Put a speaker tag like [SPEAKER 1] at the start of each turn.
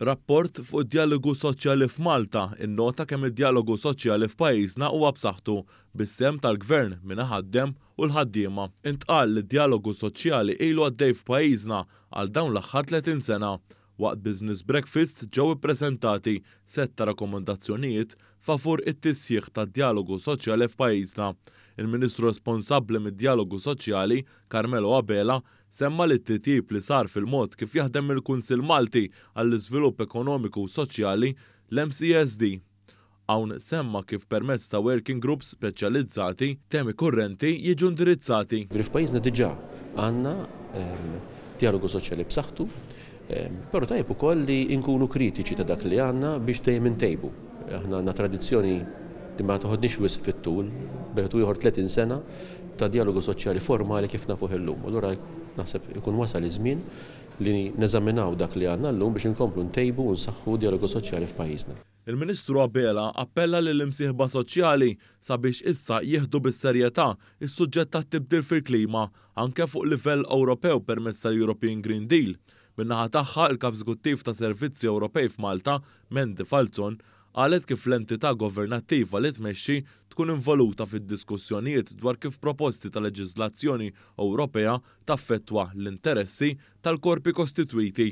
[SPEAKER 1] rapport fuq dialogu soċjali f'Malta, innota kemm id-dialogu soċjali f'pajjiżna huwa b'saħħtu bis-sem tal-gvern minn ħaddem u l-ħaddiema. Intqal li dialogu soċjali ilu għaddej f'pajjiżna għal dawn l-aħħar 30 sena. Waqt Business Breakfast ġew ippreżentati setta rakkomandazzjonijiet favur it-tisjieħ tad dialogu soċjali f'pajjiżna. Il-Ministru responsabbli mid-dialogu soċjali, Carmelo Abela, semma li t tip li sar fil-mod kif jaħdem il-Kunsil Malti għall-Iżvilupp Ekonomiku u Soċjali l-MCSD. Hawn semma kif permezz ta' working groups speċjalizzati
[SPEAKER 2] temi kurrenti jiġu indirizzati. F'pajjiżna diġà għandna ehm, dialogu soċjali b'saħħtu, ehm, Pero tajb u koll li inkunu kritiċi ta' dak li għanna biex dejjem intejbu. Aħna għanna tradizzjoni li ma toħodniex wisq fit-tul, beħtu jħor 30 sena ta' dialogu soċjali formali kif nafuħ illum. Allura naħseb ikun wasal iż-żmien li neżaminaw dak li għanna l-lum biex nkomplu ntejbu u nsaħħu dialogu soċjali f'pajjiżna.
[SPEAKER 1] Il-Ministru Abela appella li l-imsieħba soċjali sabiex issa jieħdu bis-serjetà is-suġġett ta' tibdil fil-klima anke fuq livell Ewropew permezz tal-European Green Deal. Minnaħa tagħha il-Kap Eżekuttiv ta' Servizzi Ewropej f'Malta, Mendi Falzon, għalet kif l-entità governattiva li tmexxi tkun involuta fid-diskussjonijiet dwar kif proposti ta' leġiżlazzjoni Ewropea taffettwa l-interessi tal-korpi kostitwiti.